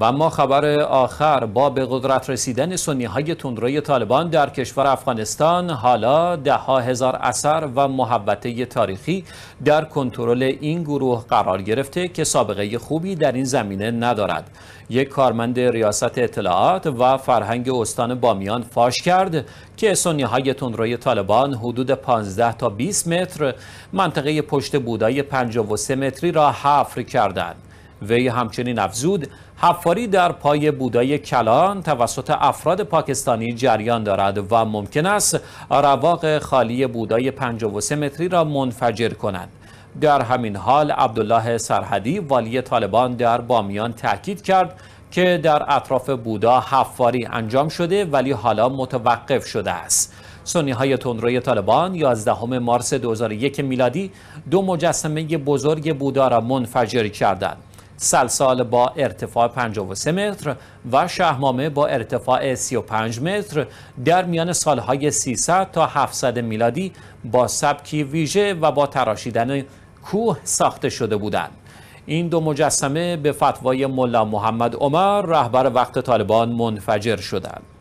و ما خبر آخر با به قدرت رسیدن سنی های تندروی طالبان در کشور افغانستان حالا ده هزار اثر و محبته تاریخی در کنترل این گروه قرار گرفته که سابقه خوبی در این زمینه ندارد یک کارمند ریاست اطلاعات و فرهنگ استان بامیان فاش کرد که سنی های تندروی طالبان حدود 15 تا 20 متر منطقه پشت بودای 53 متری را حفر کردند وی همچنین افزود حفاری در پای بودای کلان توسط افراد پاکستانی جریان دارد و ممکن است رواق خالی بودای 53 متری را منفجر کنند در همین حال عبدالله سرحدی والی طالبان در بامیان تاکید کرد که در اطراف بودا حفاری انجام شده ولی حالا متوقف شده است سنی های تندروی طالبان 11 مارس 2001 میلادی دو مجسمه بزرگ بودا را منفجر کردند سلسال با ارتفاع 53 متر و شهمامه با ارتفاع 35 متر در میان سالهای 300 تا 700 میلادی با سبکی ویژه و با تراشیدن کوه ساخته شده بودند. این دو مجسمه به فتوای ملا محمد عمر رهبر وقت طالبان منفجر شدند.